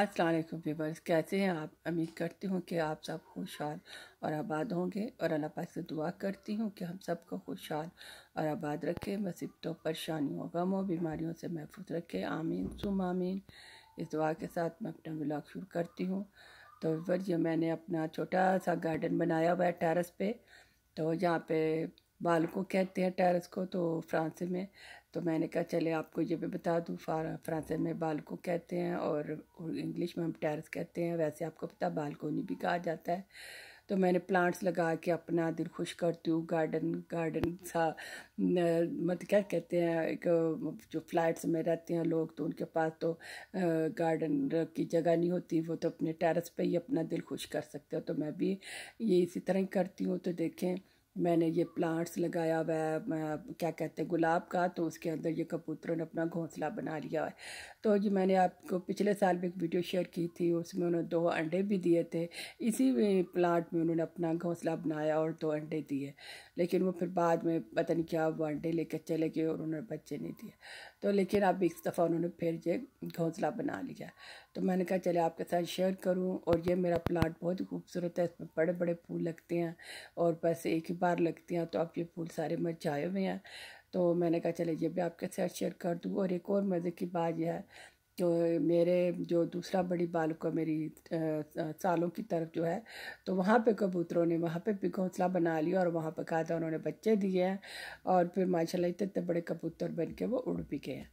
Aslam viewers कैसे हैं आप उम्मीद करती हूँ कि आप सब खुशहाल और आबाद होंगे और अल्लाह पाक से दुआ करती हूँ कि हम सब को खुशहाल और आबाद रखें मुसीबतों परेशानियों गमों बीमारियों से महफूज रखें आमीन सुम आमीन इस दुआ के साथ मैं अपना ब्लॉग शुरू करती हूँ तो व्यूवर जो मैंने अपना छोटा सा गार्डन बनाया हुआ है टेरस पे तो यहाँ पे बालकों कहते हैं टेरस को तो फ्रांस में तो मैंने कहा चले आपको ये भी बता दूँ फ्रांसीसी में बालको कहते हैं और इंग्लिश में हम टेरस कहते हैं वैसे आपको पता बालकोनी भी कहा जाता है तो मैंने प्लांट्स लगा के अपना दिल खुश करती हूँ गार्डन गार्डन सा मत क्या कहते हैं एक जो फ्लैट्स में रहते हैं लोग तो उनके पास तो गार्डन की जगह नहीं होती वो तो अपने टेरेस पे ही अपना दिल खुश कर सकते हो तो मैं भी ये इसी तरह ही करती हूँ तो देखें मैंने ये प्लांट्स लगाया हुआ है क्या कहते हैं गुलाब का तो उसके अंदर ये कबूतरों ने अपना घोंसला बना लिया है तो ये मैंने आपको पिछले साल भी एक वीडियो शेयर की थी उसमें उन्होंने दो अंडे भी दिए थे इसी प्लांट में उन्होंने अपना घोंसला बनाया और दो अंडे दिए लेकिन वो फिर बाद में पता नहीं क्या वनडे लेकर चले गए और उन्होंने बच्चे नहीं दिए तो लेकिन अब एक दफ़ा उन्होंने फिर ये घोंसला बना लिया तो मैंने कहा चले आपके साथ शेयर करूं और ये मेरा प्लांट बहुत ही खूबसूरत है इसमें बड़े बड़े फूल लगते हैं और बस एक ही बार लगते हैं तो अब ये फूल सारे मुरझाए हुए हैं तो मैंने कहा चले ये भी आपके साथ शेयर कर दूँ और एक और मज़े की बात यह है तो मेरे जो दूसरा बड़ी है मेरी सालों की तरफ जो है तो वहाँ पे कबूतरों ने वहाँ पे भी घोंसला बना लिया और वहाँ पे कहा था उन्होंने बच्चे दिए हैं और फिर माशाल्लाह इतने इतने बड़े कबूतर बन के वो उड़ भी गए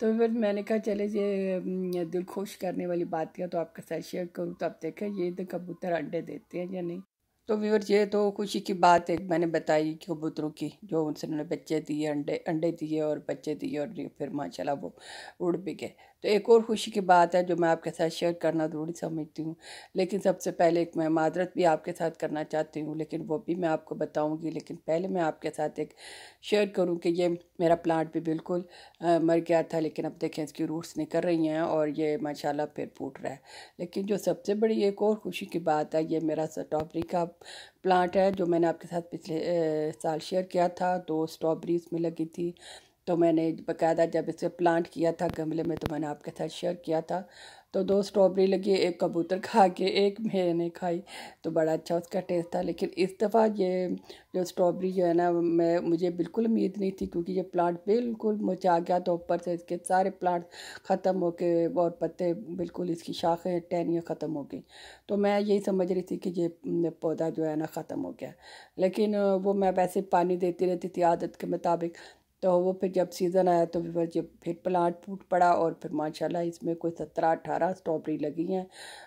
तो फिर मैंने कहा चले ये दिल खुश करने वाली बात किया तो आपके साथ शेयर करूँ तो आप देखें ये तो कबूतर अंडे देते हैं या नहीं तो व्यूअर ये तो खुशी की बात है मैंने बताई कबूतरों की जो उनसे उन्होंने बच्चे दिए अंडे अंडे दिए और बच्चे दिए और फिर माशाला वो उड़ भी गए तो एक और खुशी की बात है जो मैं आपके साथ शेयर करना ज़रूरी समझती हूँ लेकिन सबसे पहले एक मैं मादरत भी आपके साथ करना चाहती हूँ लेकिन वो भी मैं आपको बताऊँगी लेकिन पहले मैं आपके साथ एक शेयर करूँ कि ये मेरा प्लांट भी बिल्कुल आ, मर गया था लेकिन अब देखें इसकी रूट्स निकल रही हैं और ये माशाला फिर फूट रहा है लेकिन जो सबसे बड़ी एक और खुशी की बात है ये मेरा स्टॉबरी का प्लांट है जो मैंने आपके साथ पिछले साल शेयर किया था दो तो स्ट्रॉबेरीज में लगी थी तो मैंने बाकायदा जब इसे प्लांट किया था गमले में तो मैंने आपके साथ शेयर किया था तो दो स्ट्रॉबेरी लगी एक कबूतर खा के एक मैंने खाई तो बड़ा अच्छा उसका टेस्ट था लेकिन इस दफ़ा ये जो स्ट्रॉबेरी जो है ना मैं मुझे बिल्कुल उम्मीद नहीं थी क्योंकि ये प्लांट बिल्कुल आ गया तो ऊपर से इसके सारे प्लांट ख़त्म हो गए और पत्ते बिल्कुल इसकी शाखें टहनियाँ ख़त्म हो गई तो मैं यही समझ रही थी कि ये पौधा जो है ना ख़त्म हो गया लेकिन वो मैं वैसे पानी देती रहती थी आदत के मुताबिक तो वो फिर जब सीज़न आया तो फिर जब फिर प्लांट फूट पड़ा और फिर माशाल्लाह इसमें कोई सत्रह अठारह स्ट्रॉबेरी लगी हैं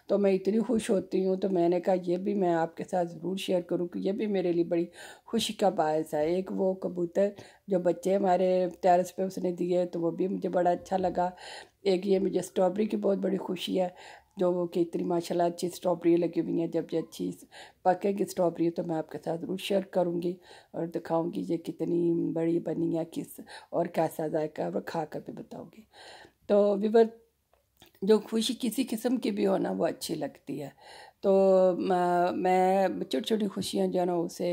तो मैं इतनी खुश होती हूँ तो मैंने कहा ये भी मैं आपके साथ ज़रूर शेयर करूँ कि ये भी मेरे लिए बड़ी खुशी का बायस है एक वो कबूतर जो बच्चे हमारे टेरस पे उसने दिए तो वो भी मुझे बड़ा अच्छा लगा एक ये मुझे स्ट्रॉबेरी की बहुत बड़ी खुशी है जो इतनी माशाल्लाह अच्छी स्ट्रॉबेरी लगी हुई हैं जब जब अच्छी पकेगी स्ट्रॉबेरी तो मैं आपके साथ ज़रूर शेयर करूँगी और दिखाऊँगी ये कितनी बड़ी बनी है किस और कैसा जायका और खा कर भी बताऊँगी तो विवर जो खुशी किसी किस्म की भी हो ना वो अच्छी लगती है तो मैं छोटी छोटी खुशियाँ जो है ना उसे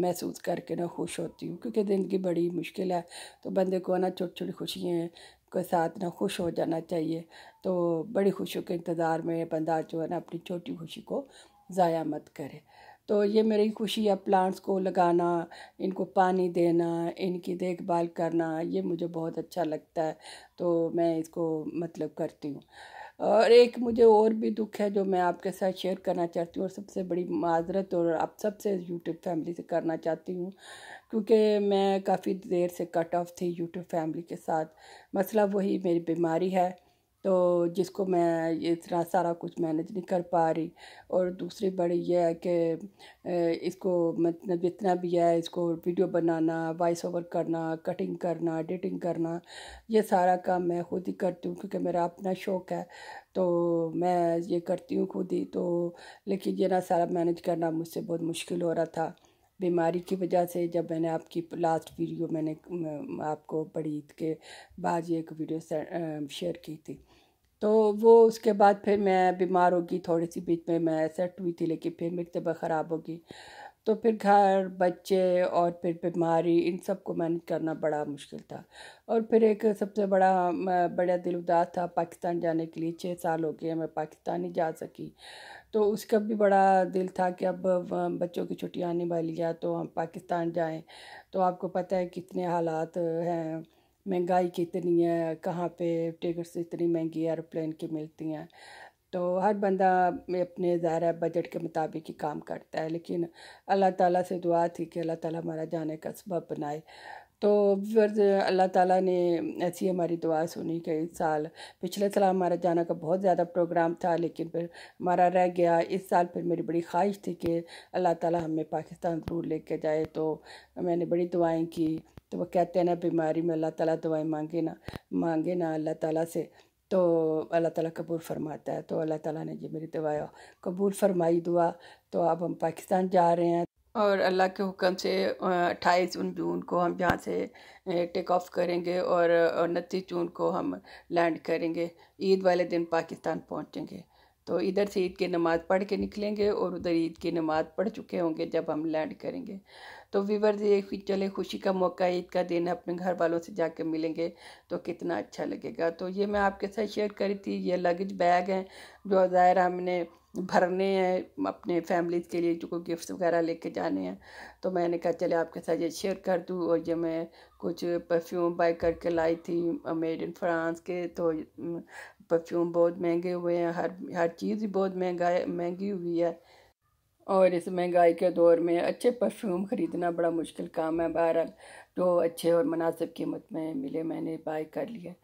महसूस करके ना खुश होती हूँ क्योंकि ज़िंदगी बड़ी मुश्किल है तो बंदे को ना छोटी छोटी खुशियाँ के साथ ना खुश हो जाना चाहिए तो बड़ी खुशियों के इंतज़ार में बंदा जो है ना अपनी छोटी खुशी को ज़ाया मत करे तो ये मेरी खुशी है प्लांट्स को लगाना इनको पानी देना इनकी देखभाल करना ये मुझे बहुत अच्छा लगता है तो मैं इसको मतलब करती हूँ और एक मुझे और भी दुख है जो मैं आपके साथ शेयर करना चाहती हूँ और सबसे बड़ी माजरत और आप सबसे यूट्यूब फैमिली से करना चाहती हूँ क्योंकि मैं काफ़ी देर से कट ऑफ थी यूट्यूब फैमिली के साथ मसला वही मेरी बीमारी है तो जिसको मैं ये सारा कुछ मैनेज नहीं कर पा रही और दूसरी बड़ी यह है कि इसको मतलब जितना भी है इसको वीडियो बनाना वॉइस ओवर करना कटिंग करना एडिटिंग करना ये सारा काम मैं खुद ही करती हूँ क्योंकि मेरा अपना शौक़ है तो मैं ये करती हूँ खुद ही तो लेकिन ये ना सारा मैनेज करना मुझसे बहुत मुश्किल हो रहा था बीमारी की वजह से जब मैंने आपकी लास्ट वीडियो मैंने आपको बड़ी के बाद ये एक वीडियो शेयर की थी तो वो उसके बाद फिर मैं बीमार होगी थोड़ी सी बीच में मैं सेट हुई थी लेकिन फिर मेरी तबीयत ख़राब होगी तो फिर घर बच्चे और फिर बीमारी इन सब को मैनेज करना बड़ा मुश्किल था और फिर एक सबसे बड़ा बड़ा दिल उदास था पाकिस्तान जाने के लिए छः साल हो गए मैं पाकिस्तान ही जा सकी तो उसका भी बड़ा दिल था कि अब बच्चों की छुट्टियाँ आने वाली है तो हम पाकिस्तान जाएँ तो आपको पता है कितने हालात हैं महंगाई कितनी है कहाँ पे टिकट्स इतनी महंगी एयरप्लेन की मिलती हैं तो हर बंदा अपने ज़्यादा बजट के मुताबिक ही काम करता है लेकिन अल्लाह ताला से दुआ थी कि अल्लाह ताला हमारा जाने का सबब बनाए तो फिर अल्लाह ताला ने ऐसी हमारी दुआ सुनी कि इस साल पिछले साल हमारा जाना का बहुत ज़्यादा प्रोग्राम था लेकिन फिर हमारा रह गया इस साल फिर मेरी बड़ी ख्वाहिश थी कि अल्लाह ताला हमें पाकिस्तान ज़रूर लेके जाए तो मैंने बड़ी दुआएं की तो वो कहते हैं ना बीमारी में अल्लाह ताला दवाई मांगे ना मांगे ना अल्लाह ताला से तो अल्लाह ताला कबूल फरमाता है तो अल्लाह ताला ने ये मेरी दवा कबूल फरमाई दुआ तो अब हम पाकिस्तान जा रहे हैं और अल्लाह के हुक्म से अट्ठाईस जून को हम यहाँ से टेक ऑफ करेंगे और उनतीस जून को हम लैंड करेंगे ईद वाले दिन पाकिस्तान पहुँचेंगे तो इधर से ईद की नमाज़ पढ़ के निकलेंगे और उधर ईद की नमाज़ पढ़ चुके होंगे जब हम लैंड करेंगे तो वीवर ये चले खुशी का मौका ईद का दिन है अपने घर वालों से जाके मिलेंगे तो कितना अच्छा लगेगा तो ये मैं आपके साथ शेयर करी थी ये लगेज बैग हैं जो ज़ाहिर हमने भरने हैं अपने फैमिली के लिए जो गिफ्ट वगैरह लेके जाने हैं तो मैंने कहा चले आपके साथ ये शेयर कर दूँ और जब मैं कुछ परफ्यूम बाई करके लाई थी मेड इन फ्रांस के तो परफ्यूम बहुत महंगे हुए हैं हर हर चीज़ ही बहुत महंगा महंगी हुई है और इस महंगाई के दौर में अच्छे परफ्यूम ख़रीदना बड़ा मुश्किल काम है बहरहाल जो तो अच्छे और मुनासिब कीमत में मिले मैंने बाई कर लिए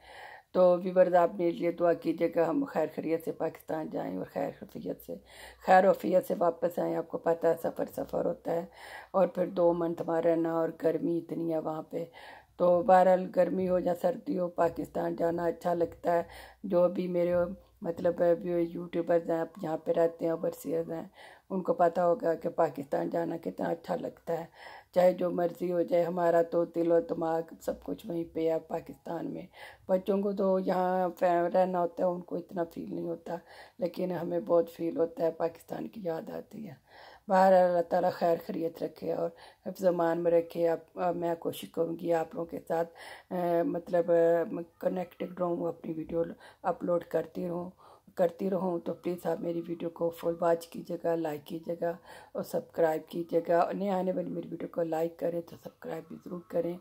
तो वीवर्स आपने इसलिए दुआ कीजिएगा हम खैर खरीत से पाकिस्तान जाएँ और खैर खफियत से खैर वफियत से वापस आएँ आपको पता है सफ़र सफ़र होता है और फिर दो वहाँ रहना और गर्मी इतनी है वहाँ पर तो बहरहाल गर्मी हो या सर्दी हो पाकिस्तान जाना अच्छा लगता है जो भी मेरे मतलब यूट्यूबर्स हैं यहाँ पे रहते हैं ओवरसीज हैं उनको पता होगा कि पाकिस्तान जाना कितना अच्छा लगता है चाहे जो मर्ज़ी हो जाए हमारा तो दिल और दिमाग सब कुछ वहीं पे है पाकिस्तान में बच्चों को तो यहाँ रहना होता है उनको इतना फील नहीं होता लेकिन हमें बहुत फील होता है पाकिस्तान की याद आती है बाहर अल्लाह ताला खैर खरीत रखे और जमान में रखे आप, मैं कोशिश करूँगी आप लोगों के साथ आ, मतलब कनेक्टेड रहूँ अपनी वीडियो अपलोड करती रहूँ करती रहूँ तो प्लीज़ आप मेरी वीडियो को फुल वॉच कीजिएगा लाइक कीजिएगा और सब्सक्राइब कीजिएगा और नए आने वाली मेरी वीडियो को लाइक करें तो सब्सक्राइब भी ज़रूर करें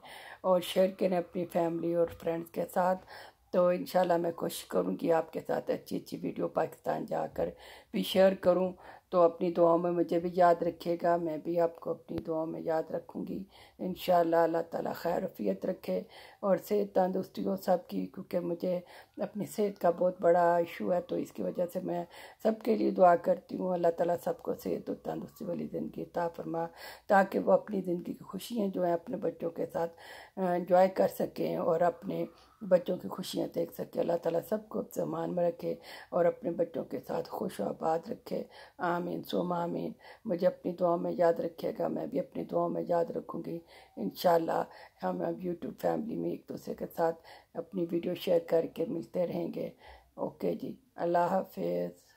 और शेयर करें अपनी फैमिली और फ्रेंड्स के साथ तो इन मैं कोशिश करूँगी आपके साथ अच्छी अच्छी वीडियो पाकिस्तान जाकर भी शेयर करूँ तो अपनी दुआओं में मुझे भी याद रखिएगा मैं भी आपको अपनी दुआओं में याद रखूँगी इन अल्लाह तला खैरफियत रखे और सेहत तंदुरुस्ती हो की क्योंकि मुझे अपनी सेहत का बहुत बड़ा इशू है तो इसकी वजह से मैं सबके लिए दुआ करती हूँ अल्लाह ताला सबको सेहत और तंदुरुस्ती वाली ज़िंदगी ता फरमा ताकि वो अपनी ज़िंदगी की खुशियाँ जो है अपने बच्चों के साथ इंजॉय कर सकें और अपने बच्चों की खुशियाँ देख सके अल्लाह ताला सबको सामान में रखे और अपने बच्चों के साथ खुश आबाद रखे आमीन सोम आमीन मुझे अपनी दुआ में याद रखिएगा मैं भी अपनी दुआ में याद रखूँगी इन हम अब यूट्यूब फैमिली में एक दूसरे के साथ अपनी वीडियो शेयर करके मिलते रहेंगे ओके जी अल्लाह हाफिज़